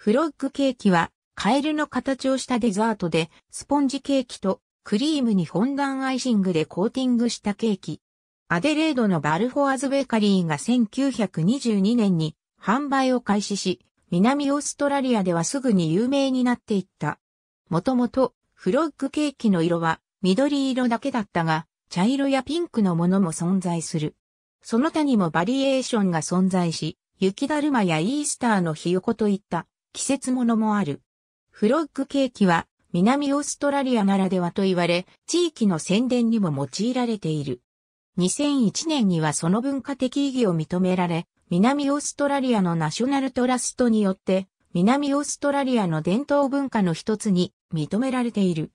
フロッグケーキはカエルの形をしたデザートで、スポンジケーキとクリームにフォンダンアイシングでコーティングしたケーキ。アデレードのバルフォアズベカリーが1922年に販売を開始し、南オーストラリアではすぐに有名になっていった。もともと、フロッグケーキの色は緑色だけだったが、茶色やピンクのものも存在する。その他にもバリエーションが存在し、雪だるまやイースターのひよこといった季節ものもある。フロッグケーキは南オーストラリアならではと言われ、地域の宣伝にも用いられている。2001年にはその文化的意義を認められ、南オーストラリアのナショナルトラストによって、南オーストラリアの伝統文化の一つに認められている。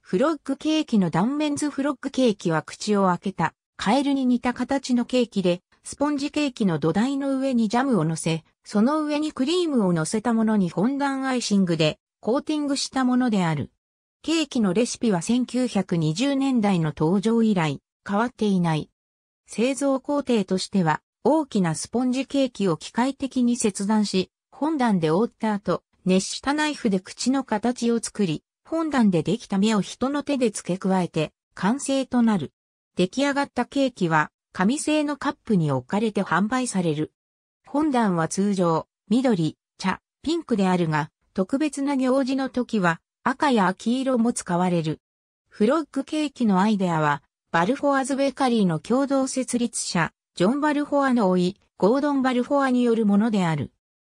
フロッグケーキの断面図フロッグケーキは口を開けた、カエルに似た形のケーキで、スポンジケーキの土台の上にジャムを乗せ、その上にクリームを乗せたものに本段ンダンアイシングでコーティングしたものである。ケーキのレシピは1920年代の登場以来変わっていない。製造工程としては大きなスポンジケーキを機械的に切断し、本段ンダンで覆った後、熱したナイフで口の形を作り、本段ンダンでできた目を人の手で付け加えて完成となる。出来上がったケーキは紙製のカップに置かれて販売される。本段は通常、緑、茶、ピンクであるが、特別な行事の時は赤や黄色も使われる。フロッグケーキのアイデアは、バルフォアズベカリーの共同設立者、ジョン・バルフォアの甥い、ゴードン・バルフォアによるものである。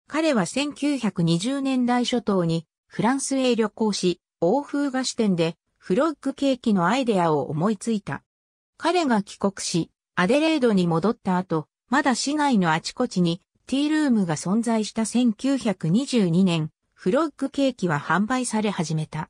彼は1920年代初頭にフランスへ旅行し、欧風菓子店でフロッグケーキのアイデアを思いついた。彼が帰国し、アデレードに戻った後、まだ市内のあちこちにティールームが存在した1922年、フロッグケーキは販売され始めた。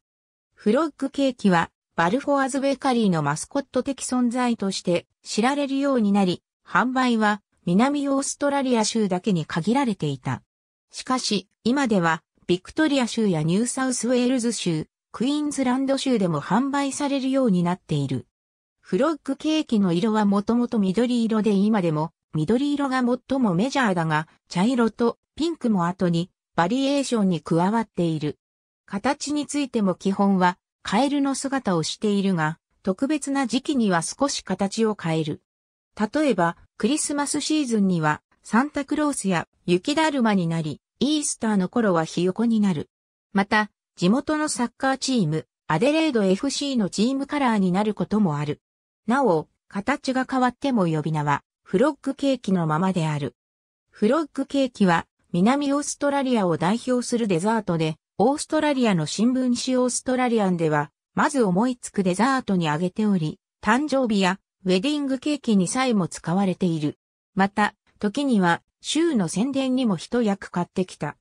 フロッグケーキはバルフォアズベーカリーのマスコット的存在として知られるようになり、販売は南オーストラリア州だけに限られていた。しかし、今ではビクトリア州やニューサウスウェールズ州、クイーンズランド州でも販売されるようになっている。フロッグケーキの色はもともと緑色で今でも緑色が最もメジャーだが、茶色とピンクも後にバリエーションに加わっている。形についても基本はカエルの姿をしているが、特別な時期には少し形を変える。例えば、クリスマスシーズンにはサンタクロースや雪だるまになり、イースターの頃はひよこになる。また、地元のサッカーチーム、アデレード FC のチームカラーになることもある。なお、形が変わっても呼び名は、フロッグケーキのままである。フロッグケーキは、南オーストラリアを代表するデザートで、オーストラリアの新聞紙オーストラリアンでは、まず思いつくデザートに挙げており、誕生日やウェディングケーキにさえも使われている。また、時には、州の宣伝にも一役買ってきた。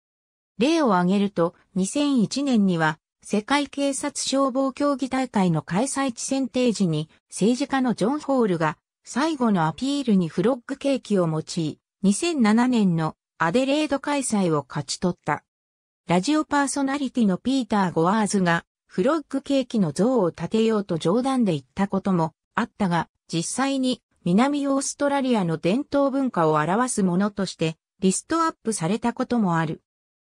例を挙げると、2001年には、世界警察消防競技大会の開催地選定時に政治家のジョン・ホールが最後のアピールにフロッグケーキを用い、2007年のアデレード開催を勝ち取った。ラジオパーソナリティのピーター・ゴアーズがフロッグケーキの像を建てようと冗談で言ったこともあったが、実際に南オーストラリアの伝統文化を表すものとしてリストアップされたこともある。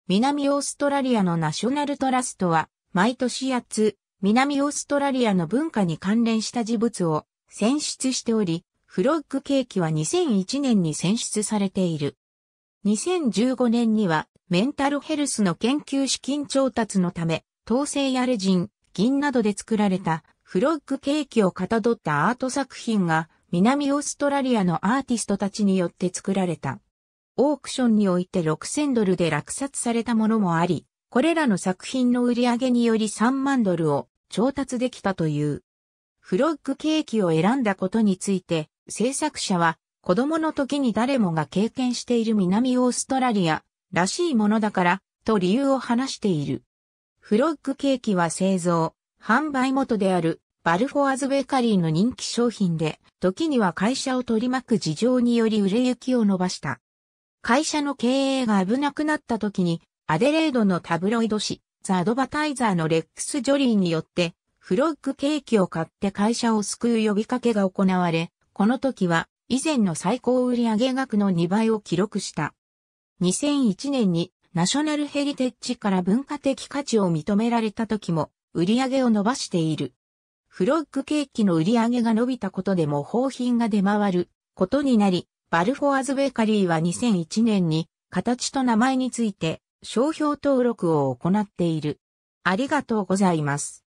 南オーストラリアのナショナルトラストは毎年8つ、南オーストラリアの文化に関連した事物を選出しており、フロッグケーキは2001年に選出されている。2015年にはメンタルヘルスの研究資金調達のため、統制やレジン、銀などで作られたフロッグケーキをかたどったアート作品が南オーストラリアのアーティストたちによって作られた。オークションにおいて6000ドルで落札されたものもあり、これらの作品の売り上げにより3万ドルを調達できたという。フロッグケーキを選んだことについて、制作者は、子供の時に誰もが経験している南オーストラリアらしいものだから、と理由を話している。フロッグケーキは製造、販売元であるバルフォアズベーカリーの人気商品で、時には会社を取り巻く事情により売れ行きを伸ばした。会社の経営が危なくなった時にアデレードのタブロイド紙、ザ・アドバタイザーのレックス・ジョリーによって、フロッグケーキを買って会社を救う呼びかけが行われ、この時は以前の最高売上額の2倍を記録した。2001年にナショナルヘリテッジから文化的価値を認められた時も売上を伸ばしている。フロッグケーキの売上が伸びたことで模倣品が出回ることになり、バルフォアズベーカリーは2001年に形と名前について商標登録を行っている。ありがとうございます。